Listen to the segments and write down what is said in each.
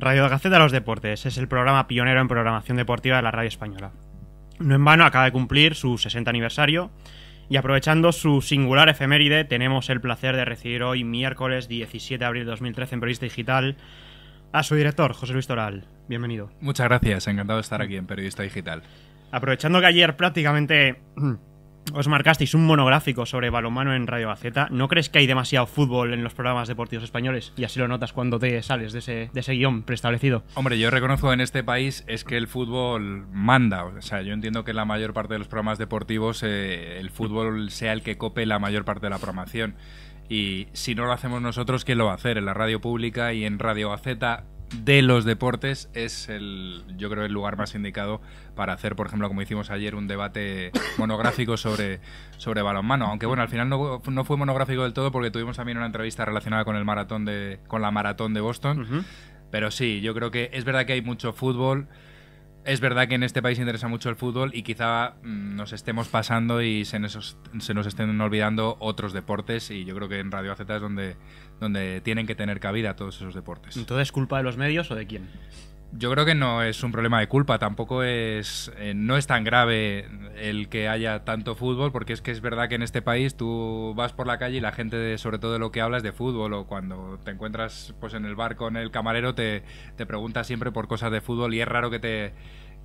Radio Gaceta los Deportes es el programa pionero en programación deportiva de la radio española. No en vano acaba de cumplir su 60 aniversario y aprovechando su singular efeméride tenemos el placer de recibir hoy miércoles 17 de abril de 2013 en Periodista Digital a su director, José Luis Toral. Bienvenido. Muchas gracias, encantado de estar aquí en Periodista Digital. Aprovechando que ayer prácticamente os marcasteis un monográfico sobre balonmano en Radio Gaceta. ¿No crees que hay demasiado fútbol en los programas deportivos españoles? Y así lo notas cuando te sales de ese, guión preestablecido. Hombre, yo reconozco en este país es que el fútbol manda. O sea, yo entiendo que la mayor parte de los programas deportivos eh, el fútbol sea el que cope la mayor parte de la programación. Y si no lo hacemos nosotros, ¿quién lo va a hacer? En la radio pública y en Radio Gaceta de los deportes es el, yo creo, el lugar más indicado para hacer, por ejemplo, como hicimos ayer, un debate monográfico sobre, sobre balonmano. Aunque bueno, al final no, fue monográfico del todo porque tuvimos también una entrevista relacionada con el maratón de, con la maratón de Boston. Pero sí, yo creo que es verdad que hay mucho fútbol es verdad que en este país interesa mucho el fútbol y quizá mm, nos estemos pasando y se nos, estén olvidando otros deportes y yo creo que en Radio AZ es donde, donde tienen que tener cabida todos esos deportes. ¿Entonces es culpa de los medios o de quién? Yo creo que no es un problema de culpa, tampoco es eh, no es tan grave el que haya tanto fútbol, porque es que es verdad que en este país tú vas por la calle y la gente, sobre todo de lo que habla es de fútbol, o cuando te encuentras pues en el bar con el camarero, te, te pregunta siempre por cosas de fútbol y es raro que te,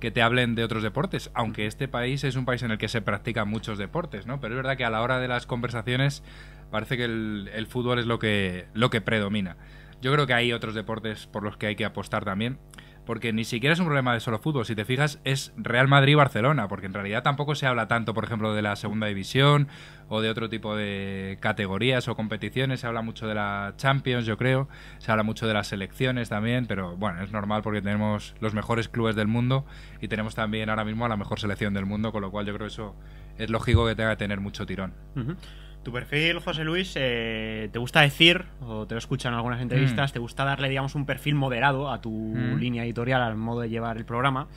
que te hablen de otros deportes, aunque este país es un país en el que se practican muchos deportes, ¿no? Pero es verdad que a la hora de las conversaciones parece que el, el fútbol es lo que, lo que predomina. Yo creo que hay otros deportes por los que hay que apostar también porque ni siquiera es un problema de solo fútbol. Si te fijas, es Real Madrid-Barcelona, porque en realidad tampoco se habla tanto, por ejemplo, de la segunda división o de otro tipo de categorías o competiciones. Se habla mucho de la Champions, yo creo. Se habla mucho de las selecciones también, pero bueno, es normal porque tenemos los mejores clubes del mundo y tenemos también ahora mismo a la mejor selección del mundo, con lo cual yo creo que eso es lógico que tenga que tener mucho tirón. Tu perfil, José Luis, eh, te gusta decir, o te lo escuchan en algunas mm. entrevistas, te gusta darle, digamos, un perfil moderado a tu mm. línea editorial, al modo de llevar el programa,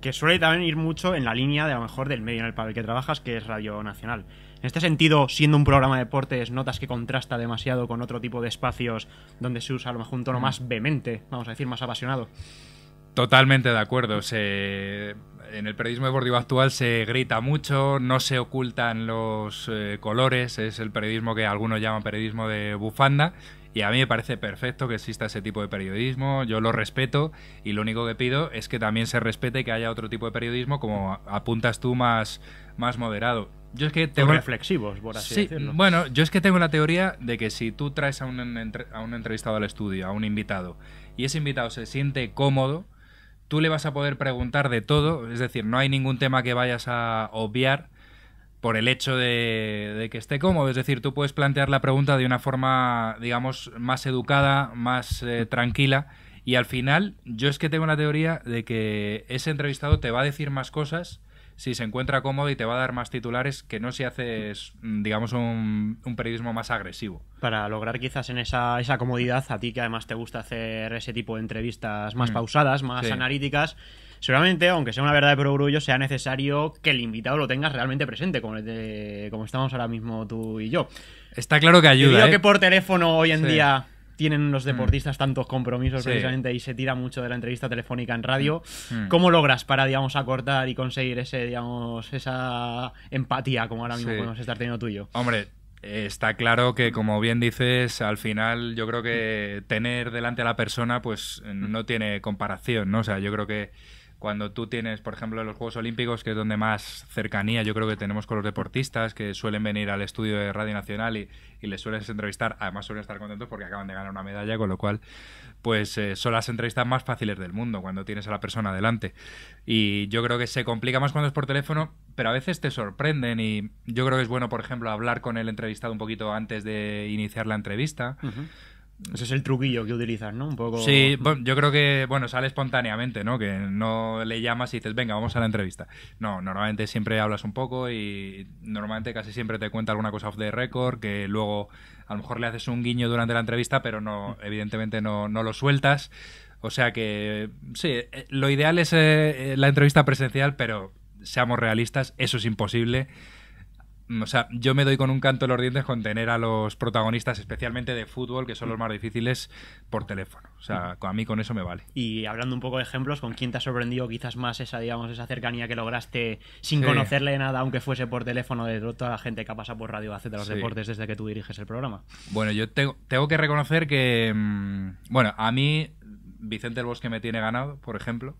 que suele también ir mucho en la línea, de a lo mejor, del medio en el que trabajas, que es Radio Nacional. En este sentido, siendo un programa de deportes, notas que contrasta demasiado con otro tipo de espacios donde se usa a lo mejor un tono mm. más vehemente, vamos a decir, más apasionado. Totalmente de acuerdo. Se, en el periodismo deportivo actual se grita mucho, no se ocultan los eh, colores, es el periodismo que algunos llaman periodismo de bufanda. Y a mí me parece perfecto que exista ese tipo de periodismo, yo lo respeto y lo único que pido es que también se respete que haya otro tipo de periodismo, como apuntas tú, más, más moderado. Yo es que tengo... reflexivos, por así sí, Bueno, yo es que tengo la teoría de que si tú traes a un, a un entrevistado al estudio, a un invitado, y ese invitado se siente cómodo, Tú le vas a poder preguntar de todo, es decir, no hay ningún tema que vayas a obviar por el hecho de, que esté cómodo. Es decir, tú puedes plantear la pregunta de una forma, digamos, más educada, más eh, tranquila. Y al final, yo es que tengo una teoría de que ese entrevistado te va a decir más cosas si se encuentra cómodo y te va a dar más titulares que no si haces, mm, digamos, un, periodismo más agresivo. Para lograr quizás en esa, esa, comodidad, a ti que además te gusta hacer ese tipo de entrevistas más mm. pausadas, más analíticas, seguramente, aunque sea una verdad de progrullo, sea necesario que el invitado lo tengas realmente presente, como, como estamos ahora mismo tú y yo. Está claro que ayuda. Yo que ¿eh? por teléfono hoy en día tienen los mm. deportistas tantos compromisos precisamente y se tira mucho de la entrevista telefónica en radio. Mm. Mm. ¿Cómo logras para, digamos, acortar y conseguir ese, digamos, esa empatía como ahora mismo podemos estar teniendo tuyo? Hombre, eh, está claro que como bien dices al final yo creo que tener delante a la persona pues no tiene comparación no o sea yo creo que cuando tú tienes, por ejemplo, los Juegos Olímpicos, que es donde más cercanía yo creo que tenemos con los deportistas, que suelen venir al estudio de Radio Nacional y, les sueles entrevistar, además suelen estar contentos porque acaban de ganar una medalla, con lo cual, pues eh, son las entrevistas más fáciles del mundo cuando tienes a la persona delante. Y yo creo que se complica más cuando es por teléfono, pero a veces te sorprenden y yo creo que es bueno, por ejemplo, hablar con el entrevistado un poquito antes de iniciar la entrevista. Ese es el truquillo que utilizas, ¿no? Un poco. Sí, yo creo que, bueno, sale espontáneamente, ¿no? Que no le llamas y dices, venga, vamos a la entrevista. No, normalmente siempre hablas un poco y normalmente casi siempre te cuenta alguna cosa off the record, que luego a lo mejor le haces un guiño durante la entrevista, pero no, evidentemente no, lo sueltas. O sea que, sí, eh, lo ideal es eh, eh, la entrevista presencial, pero seamos realistas, eso es imposible. O sea, yo me doy con un canto en los dientes con tener a los protagonistas, especialmente de fútbol, que son los más difíciles, por teléfono. O sea, a mí con eso me vale. Y hablando un poco de ejemplos, ¿con quién te ha sorprendido quizás más esa, digamos, esa cercanía que lograste sin conocerle nada, aunque fuese por teléfono, de toda la gente que ha pasado por Radio hace de los deportes desde que tú diriges el programa? Bueno, yo tengo, tengo que reconocer que, mm, bueno, a mí Vicente el Bosque me tiene ganado, por ejemplo.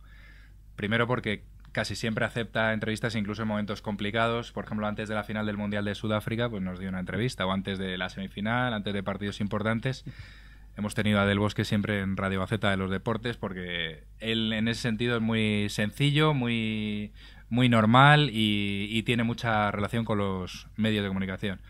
Primero porque casi siempre acepta entrevistas incluso en momentos complicados. Por ejemplo, antes de la final del Mundial de Sudáfrica, pues nos dio una entrevista, o antes de la semifinal, antes de partidos importantes. Hemos tenido a Del Bosque siempre en Radio Baceta de los Deportes, porque él en ese sentido es muy sencillo, muy, muy normal y, y tiene mucha relación con los medios de comunicación.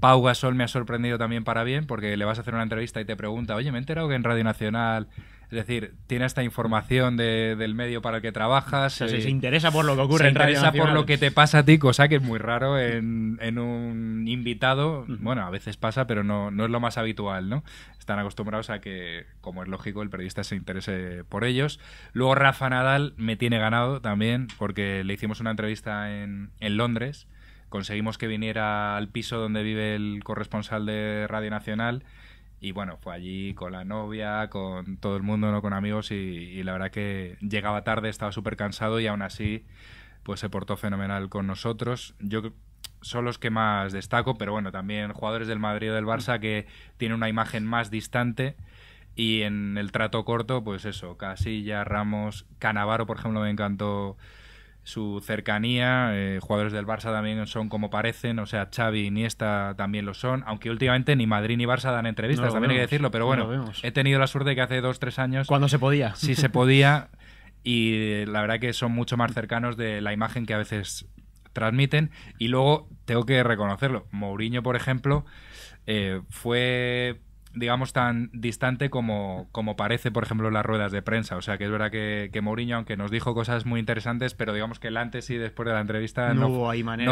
Pau Gasol me ha sorprendido también para bien, porque le vas a hacer una entrevista y te pregunta, oye, me he enterado que en Radio Nacional es decir, tiene esta información del medio para el que trabajas. Eh, se, interesa por lo que ocurre en Radio se interesa por lo que te pasa a ti, cosa que es muy raro en, un invitado. Bueno, a veces pasa, pero no, es lo más habitual, ¿no? Están acostumbrados a que, como es lógico, el periodista se interese por ellos. Luego Rafa Nadal me tiene ganado también, porque le hicimos una entrevista en, en Londres conseguimos que viniera al piso donde vive el corresponsal de Radio Nacional y bueno, fue allí con la novia, con todo el mundo, ¿no? con amigos y, la verdad que llegaba tarde, estaba súper cansado y aún así pues se portó fenomenal con nosotros. Yo son los que más destaco, pero bueno, también jugadores del Madrid o del Barça que tienen una imagen más distante y en el trato corto, pues eso, Casilla, Ramos, Canavaro, por ejemplo, me encantó su cercanía, eh, jugadores del Barça también son como parecen, o sea, Xavi y Iniesta también lo son, aunque últimamente ni Madrid ni Barça dan entrevistas, también hay que decirlo, pero bueno, he tenido la suerte de que hace dos, tres años... Cuando se podía. Sí se podía, y eh, la verdad que son mucho más cercanos de la imagen que a veces transmiten, y luego tengo que reconocerlo, Mourinho, por ejemplo, eh, fue digamos, tan distante como, parece, por ejemplo, las ruedas de prensa. O sea, que es verdad que, que, Mourinho, aunque nos dijo cosas muy interesantes, pero digamos que el antes y después de la entrevista no,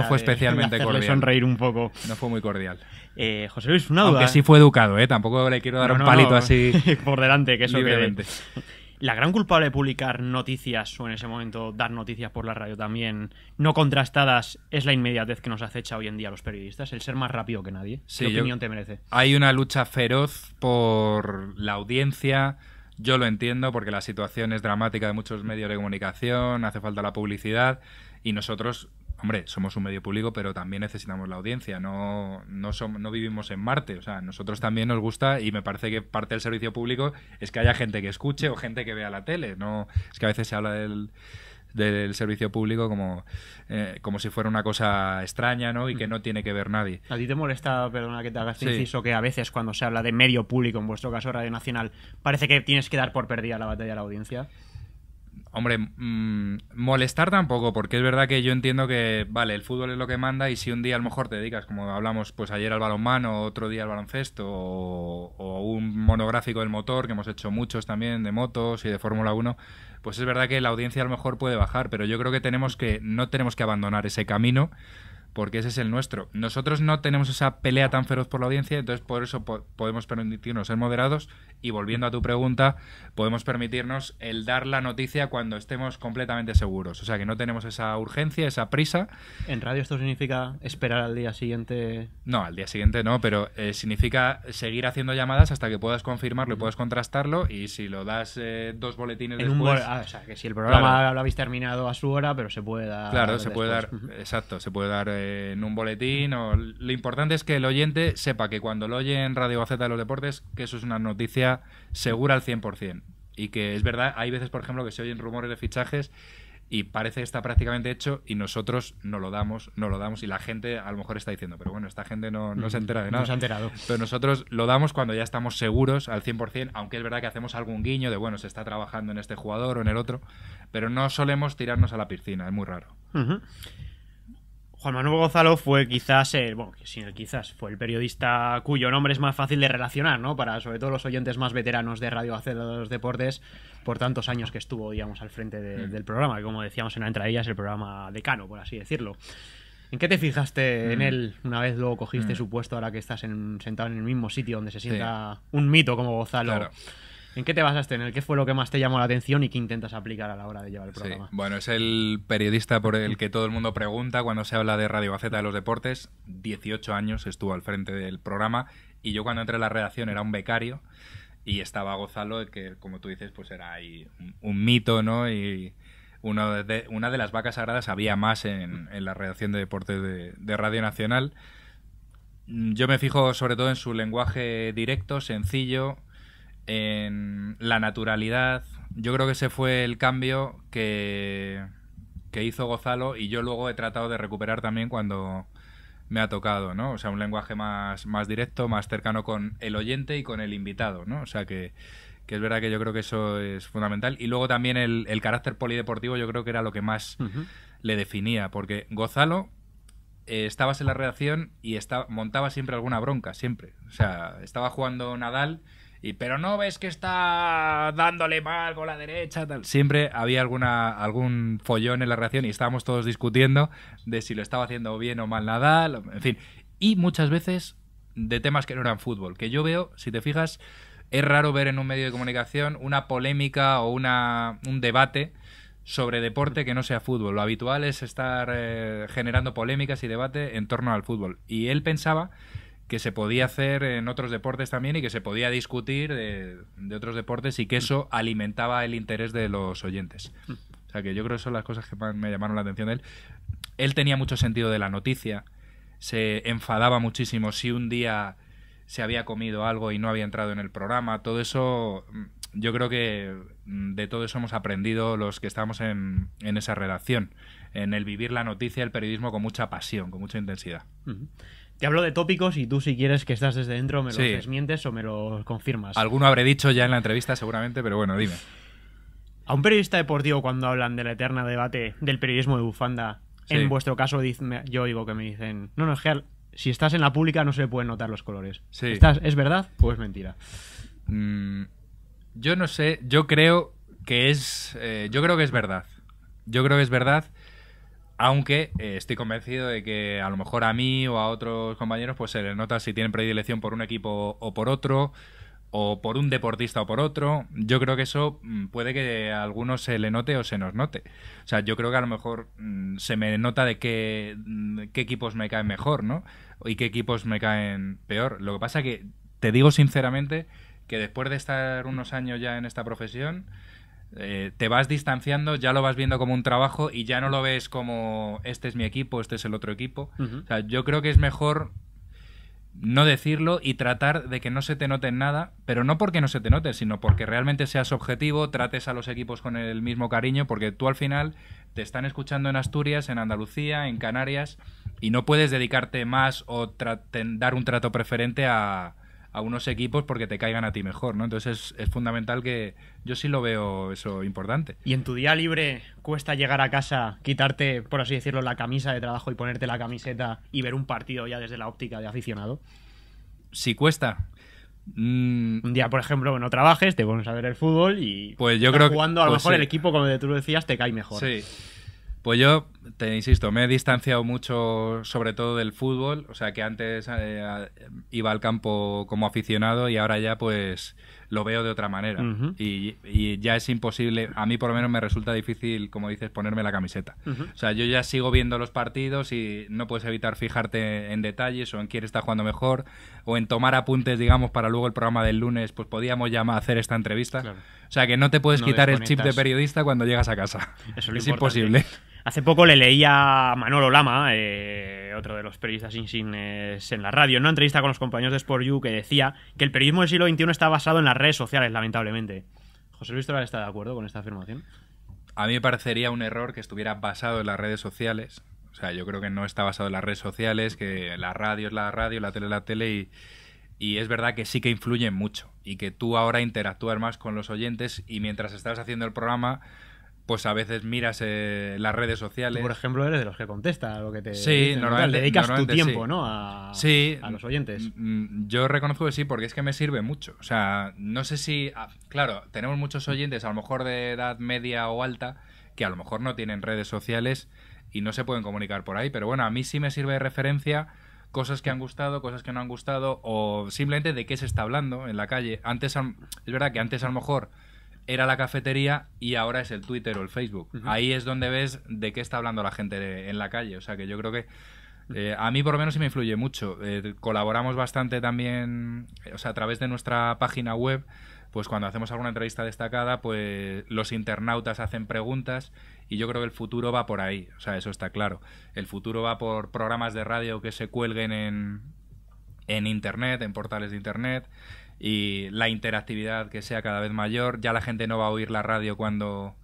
fue especialmente cordial. un poco. No fue muy cordial. Eh, José Luis, una duda. Aunque sí fue educado, ¿eh? Tampoco le quiero dar un palito así. por delante, que eso la gran culpable de publicar noticias, o en ese momento dar noticias por la radio también, no contrastadas, es la inmediatez que nos acecha hoy en día los periodistas, el ser más rápido que nadie. ¿Qué opinión te merece? Hay una lucha feroz por la audiencia. Yo lo entiendo porque la situación es dramática de muchos medios de comunicación, hace falta la publicidad y nosotros hombre, somos un medio público, pero también necesitamos la audiencia. No, no, somos, no vivimos en Marte. O sea, nosotros también nos gusta y me parece que parte del servicio público es que haya gente que escuche o gente que vea la tele. No, es que a veces se habla del del servicio público como, eh, como si fuera una cosa extraña ¿no? y que mm. no tiene que ver nadie. ¿A ti te molesta, perdona que te hagas este preciso inciso, que a veces cuando se habla de medio público, en vuestro caso Radio Nacional, parece que tienes que dar por perdida la batalla de la audiencia? Hombre, mm, molestar tampoco, porque es verdad que yo entiendo que, vale, el fútbol es lo que manda y si un día a lo mejor te dedicas, como hablamos pues ayer al balonmano, otro día al baloncesto o, o un monográfico del motor, que hemos hecho muchos también de motos y de Fórmula 1, pues es verdad que la audiencia a lo mejor puede bajar, pero yo creo que tenemos que no tenemos que abandonar ese camino porque ese es el nuestro. Nosotros no tenemos esa pelea tan feroz por la audiencia, entonces por eso podemos permitirnos ser moderados y volviendo a tu pregunta, podemos permitirnos el dar la noticia cuando estemos completamente seguros. O sea que no tenemos esa urgencia, esa prisa. ¿En radio esto significa esperar al día siguiente? No, al día siguiente no, pero eh, significa seguir haciendo llamadas hasta que puedas confirmarlo y puedas contrastarlo y si lo das eh, dos boletines después... Ah, o sea que si el programa lo habéis terminado a su hora, pero se puede dar... Claro, se puede dar... Exacto, se puede dar en un boletín. O... Lo importante es que el oyente sepa que cuando lo oye en Radio z de los Deportes, que eso es una noticia segura al 100%. Y que es verdad, hay veces, por ejemplo, que se oyen rumores de fichajes y parece que está prácticamente hecho y nosotros no lo damos, no lo damos y la gente a lo mejor está diciendo, pero bueno, esta gente no, no se mm, entera de nada. No ha enterado. Pero nosotros lo damos cuando ya estamos seguros al 100%, aunque es verdad que hacemos algún guiño de, bueno, se está trabajando en este jugador o en el otro, pero no solemos tirarnos a la piscina, es muy raro. Juan Manuel Gonzalo fue quizás, el, bueno, sin quizás, fue el periodista cuyo nombre es más fácil de relacionar, ¿no? Para sobre todo los oyentes más veteranos de Radio Hacer de los Deportes, por tantos años que estuvo, digamos, al frente mm. del programa, que como decíamos en la entradilla es el programa decano, por así decirlo. ¿En qué te fijaste en mm. él una vez luego cogiste mm. su puesto ahora que estás sentado en el mismo sitio donde se sienta un mito como Gonzalo? Claro. ¿En qué te basaste? ¿En el qué fue lo que más te llamó la atención y qué intentas aplicar a la hora de llevar el programa? Bueno, es el periodista por el que todo el mundo pregunta cuando se habla de Radio Baceta de los Deportes. 18 años estuvo al frente del programa y yo cuando entré a la redacción era un becario y estaba Gozalo, que como tú dices, pues era ahí un, mito, ¿no? Y una de las vacas sagradas había más en, la redacción de deportes de Radio Nacional. Yo me fijo sobre todo en su lenguaje directo, sencillo, en la naturalidad. Yo creo que ese fue el cambio que, hizo Gozalo y yo luego he tratado de recuperar también cuando me ha tocado, ¿no? O sea, un lenguaje más, más directo, más cercano con el oyente y con el invitado, ¿no? O sea, que, es verdad que yo creo que eso es fundamental. Y luego también el, carácter polideportivo yo creo que era lo que más le definía, porque Gozalo eh, estabas en la redacción y está, montaba siempre alguna bronca, siempre. O sea, estaba jugando Nadal y, pero no ves que está dándole mal con la derecha, Siempre había alguna, algún follón en la reacción y estábamos todos discutiendo de si lo estaba haciendo bien o mal Nadal, en fin. Y muchas veces de temas que no eran fútbol, que yo veo, si te fijas, es raro ver en un medio de comunicación una polémica o una, un debate sobre deporte que no sea fútbol. Lo habitual es estar eh, generando polémicas y debate en torno al fútbol. Y él pensaba que se podía hacer en otros deportes también y que se podía discutir de, otros deportes y que eso alimentaba el interés de los oyentes. Mm. O sea que yo creo que son las cosas que más me llamaron la atención de él. Él tenía mucho sentido de la noticia, se enfadaba muchísimo si un día se había comido algo y no había entrado en el programa, todo eso mm, yo creo que mm, de todo eso hemos aprendido los que estamos en, esa redacción, en el vivir la noticia, el periodismo con mucha pasión, con mucha intensidad. Te hablo de tópicos y tú si quieres que estás desde dentro me lo desmientes o me lo confirmas. Alguno habré dicho ya en la entrevista seguramente, pero bueno, dime. A un periodista deportivo cuando hablan del eterno debate del periodismo de bufanda, en vuestro caso yo digo que me dicen, no, no, es que si estás en la pública no se pueden notar los colores. ¿Es verdad o es mentira? Mm, yo no sé, yo creo que es, eh, yo creo que es verdad. Yo creo que es verdad aunque eh, estoy convencido de que a lo mejor a mí o a otros compañeros pues se le nota si tienen predilección por un equipo o por otro, o por un deportista o por otro. Yo creo que eso mm, puede que a algunos se le note o se nos note. O sea, yo creo que a lo mejor mm, se me nota de qué, mm, qué equipos me caen mejor, ¿no? Y qué equipos me caen peor. Lo que pasa que te digo sinceramente que después de estar unos años ya en esta profesión, eh, te vas distanciando, ya lo vas viendo como un trabajo y ya no lo ves como este es mi equipo, este es el otro equipo. O sea, yo creo que es mejor no decirlo y tratar de que no se te note en nada, pero no porque no se te note, sino porque realmente seas objetivo, trates a los equipos con el mismo cariño, porque tú al final te están escuchando en Asturias, en Andalucía, en Canarias, y no puedes dedicarte más o dar un trato preferente a, a unos equipos porque te caigan a ti mejor, ¿no? Entonces es, fundamental que yo sí lo veo eso importante. ¿Y en tu día libre cuesta llegar a casa, quitarte, por así decirlo, la camisa de trabajo y ponerte la camiseta y ver un partido ya desde la óptica de aficionado? Sí cuesta. Mm. Un día, por ejemplo, no trabajes, te pones a ver el fútbol y pues yo creo jugando que, a lo pues mejor el equipo, como tú decías, te cae mejor. Sí. Pues yo, te insisto, me he distanciado mucho sobre todo del fútbol, o sea que antes eh, iba al campo como aficionado y ahora ya pues lo veo de otra manera. y, ya es imposible, a mí por lo menos me resulta difícil, como dices, ponerme la camiseta. O sea, yo ya sigo viendo los partidos y no puedes evitar fijarte en detalles o en quién está jugando mejor o en tomar apuntes, digamos, para luego el programa del lunes, pues podíamos ya hacer esta entrevista. O sea que no te puedes quitar el chip de periodista cuando llegas a casa. es imposible. Hace poco le leía a Manolo Lama, eh, otro de los periodistas insignes en la radio, en una entrevista con los compañeros de Sport You que decía que el periodismo del siglo XXI está basado en las redes sociales, lamentablemente. José Luis Toral está de acuerdo con esta afirmación. A mí me parecería un error que estuviera basado en las redes sociales. O sea, yo creo que no está basado en las redes sociales, que la radio es la radio, la tele es la tele y, es verdad que sí que influyen mucho y que tú ahora interactúas más con los oyentes y mientras estás haciendo el programa pues a veces miras eh, las redes sociales. por ejemplo, eres de los que contesta lo que te. Sí, normalmente. dedicas tu tiempo, ¿no? A, sí, a, los oyentes. Mm, mm, yo reconozco que sí, porque es que me sirve mucho. O sea, no sé si. Ah, claro, tenemos muchos oyentes, a lo mejor de edad media o alta, que a lo mejor no tienen redes sociales y no se pueden comunicar por ahí. Pero bueno, a mí sí me sirve de referencia cosas que han gustado, cosas que no han gustado, o simplemente de qué se está hablando en la calle. Antes, es verdad que antes a lo mejor era la cafetería y ahora es el Twitter o el Facebook. Ahí es donde ves de qué está hablando la gente en la calle. O sea que yo creo que eh, a mí por lo menos sí me influye mucho. Eh, colaboramos bastante también, eh, o sea, a través de nuestra página web, pues cuando hacemos alguna entrevista destacada, pues los internautas hacen preguntas y yo creo que el futuro va por ahí. O sea, eso está claro. El futuro va por programas de radio que se cuelguen en, en Internet, en portales de Internet y la interactividad que sea cada vez mayor. Ya la gente no va a oír la radio cuando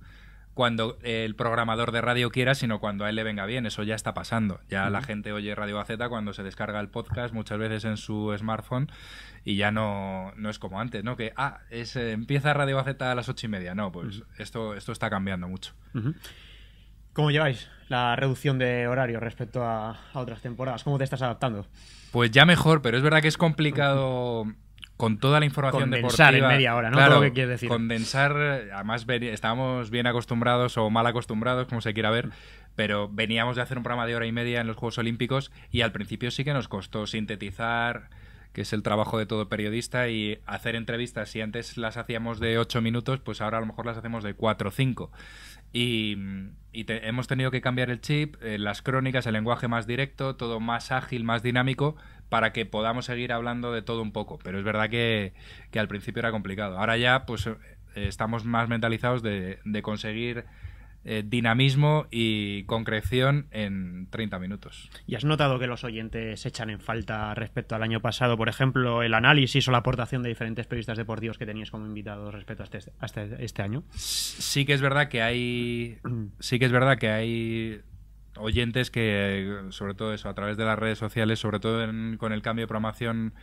cuando el programador de radio quiera, sino cuando a él le venga bien. Eso ya está pasando. Ya la gente oye Radio AZ cuando se descarga el podcast muchas veces en su smartphone y ya no, no es como antes, ¿no? Que, ah, eh, empieza Radio AZ a las ocho y media. No, pues esto, esto está cambiando mucho. ¿Cómo lleváis la reducción de horario respecto a otras temporadas? ¿Cómo te estás adaptando? Pues ya mejor, pero es verdad que es complicado con toda la información condensar en media hora, ¿no? Claro, que quieres decir. Condensar, además estábamos bien acostumbrados o mal acostumbrados, como se quiera ver, pero veníamos de hacer un programa de hora y media en los Juegos Olímpicos y al principio sí que nos costó sintetizar que es el trabajo de todo periodista, y hacer entrevistas. Si antes las hacíamos de ocho minutos, pues ahora a lo mejor las hacemos de cuatro o cinco. Y, hemos tenido que cambiar el chip, eh, las crónicas, el lenguaje más directo, todo más ágil, más dinámico, para que podamos seguir hablando de todo un poco. Pero es verdad que, al principio era complicado. Ahora ya, pues eh, estamos más mentalizados de, conseguir eh, dinamismo y concreción en 30 minutos. ¿Y has notado que los oyentes echan en falta respecto al año pasado, por ejemplo, el análisis o la aportación de diferentes periodistas deportivos que tenías como invitados respecto a este, hasta este, este año? Sí que es verdad que hay. Sí que es verdad que hay oyentes que, sobre todo eso, a través de las redes sociales, sobre todo con el cambio de programación,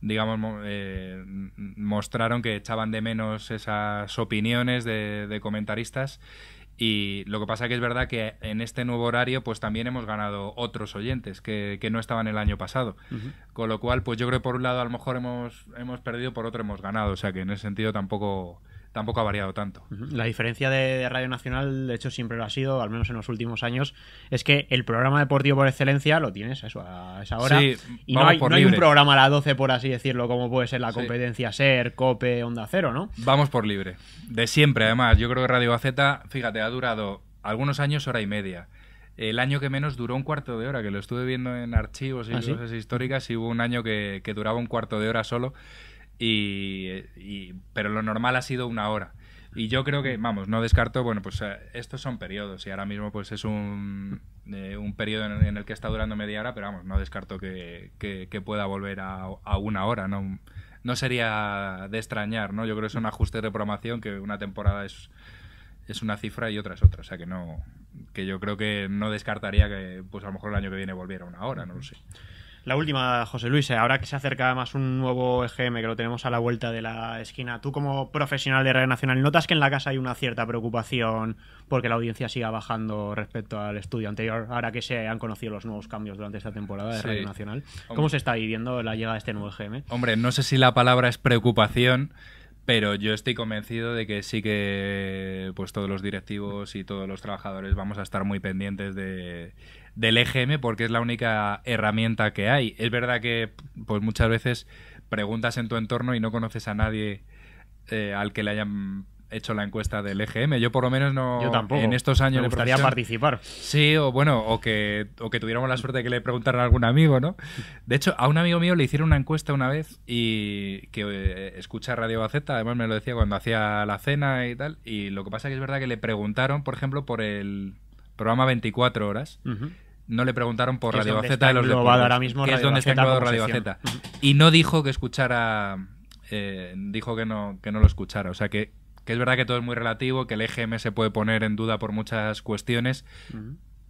digamos, eh, mostraron que echaban de menos esas opiniones de, comentaristas. Y lo que pasa que es verdad que en este nuevo horario, pues también hemos ganado otros oyentes que, que no estaban el año pasado. Con lo cual, pues yo creo que por un lado a lo mejor hemos, hemos perdido, por otro hemos ganado. O sea que en ese sentido tampoco tampoco ha variado tanto. La diferencia de Radio Nacional, de hecho, siempre lo ha sido, al menos en los últimos años, es que el programa deportivo por excelencia lo tienes a esa hora. y no, hay, un programa a las 12, por así decirlo, como puede ser la competencia SER, COPE, Onda Cero, ¿no? Vamos por libre. De siempre, además. Yo creo que Radio AZ, fíjate, ha durado algunos años hora y media el año que menos duró un cuarto de hora, que lo estuve viendo en archivos y ¿Ah, cosas históricas, y hubo un año que, que, duraba un cuarto de hora solo. Eh, y, pero lo normal ha sido una hora. Y yo creo que, vamos, no descarto, bueno, pues eh, estos son periodos y ahora mismo pues es un, eh, un periodo en, el que está durando media hora, pero vamos, no descarto que, pueda volver a, a, una hora, ¿no? No sería de extrañar, ¿no? Yo creo que un ajuste de programación que una temporada es, es una cifra y otra es otra, o sea que no, que yo creo que no descartaría que pues a lo mejor el año que viene volviera a una hora, no lo sé. La última, José Luis, eh, ahora que se acerca más un nuevo EGM que lo tenemos a la vuelta de la esquina, tú como profesional de Radio Nacional, ¿notas que en la casa hay una cierta preocupación porque la audiencia siga bajando respecto al estudio anterior, ahora que se han conocido los nuevos cambios durante esta temporada de Radio Nacional? ¿Cómo se está viviendo la llegada de este nuevo EGM? Hombre, no sé si la palabra es preocupación. Pero yo estoy convencido de que sí que pues todos los directivos y todos los trabajadores vamos a estar muy pendientes de, del EGM porque es la única herramienta que hay. Es verdad que pues muchas veces preguntas en tu entorno y no conoces a nadie eh, al que le hayan hecho la encuesta del EGM. Yo por lo menos no... Yo tampoco. En estos años... Me gustaría participar. Sí, o bueno, o que, o que tuviéramos la suerte de que le preguntaran a algún amigo, ¿no? De hecho, a un amigo mío le hicieron una encuesta una vez y que eh, escucha Radio Baceta, además me lo decía cuando hacía la cena y tal, y lo que pasa es que es verdad que le preguntaron, por ejemplo, por el programa 24 horas. no le preguntaron por Radio Gaceta de los ahora mismo que es donde está Radio Y no dijo que escuchara, eh, dijo que no, que no lo escuchara. O sea que que es verdad que todo es muy relativo, que el EGM se puede poner en duda por muchas cuestiones,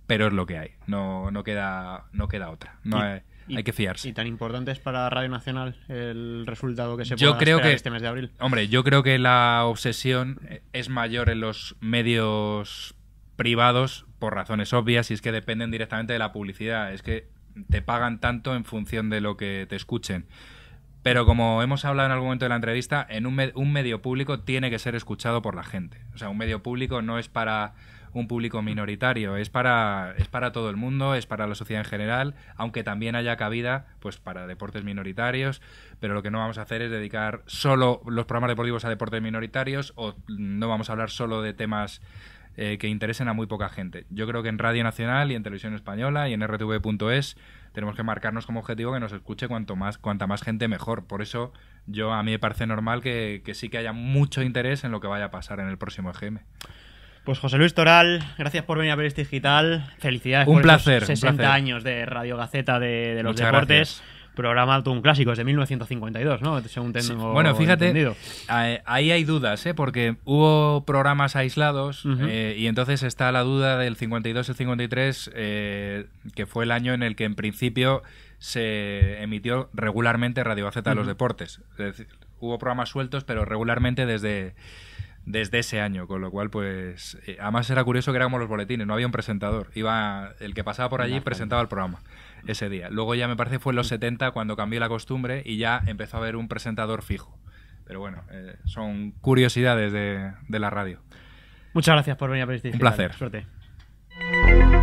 pero es lo que hay, no, no, queda, no queda otra. No hay, que fiarse. ¿Y tan importante es para Radio Nacional el resultado que se yo pueda creo este mes de abril? Hombre, yo creo que la obsesión es mayor en los medios privados por razones obvias y es que dependen directamente de la publicidad, es que te pagan tanto en función de lo que te escuchen. Pero como hemos hablado en algún momento de la entrevista, en un, un, medio público tiene que ser escuchado por la gente. O sea, un medio público no es para un público minoritario, es para, es para todo el mundo, es para la sociedad en general, aunque también haya cabida pues, para deportes minoritarios, pero lo que no vamos a hacer es dedicar solo los programas deportivos a deportes minoritarios o no vamos a hablar solo de temas eh, que interesen a muy poca gente. Yo creo que en Radio Nacional y en Televisión Española y en rtv.es tenemos que marcarnos como objetivo que nos escuche cuanto más, cuanta más gente mejor. Por eso yo a mí me parece normal que, sí que haya mucho interés en lo que vaya a pasar en el próximo EGM. Pues José Luis Toral, gracias por venir a este Digital. Felicidades un placer, 60 años de Radio Gaceta de, los deportes programa un clásico, es de 1952, ¿no? Según tengo Bueno, fíjate, eh, ahí hay dudas, ¿eh? Porque hubo programas aislados eh, y entonces está la duda del 52 y el 53, eh, que fue el año en el que en principio se emitió regularmente Radio Z de los Deportes. Es decir, hubo programas sueltos, pero regularmente desde desde ese año, con lo cual, pues, además era curioso que éramos los boletines, no había un presentador, iba el que pasaba por allí presentaba el programa ese día. Luego ya me parece fue en los 70 cuando cambié la costumbre y ya empezó a haber un presentador fijo. Pero bueno, eh, son curiosidades de, la radio. Muchas gracias por venir a presentar. Un placer. Suerte.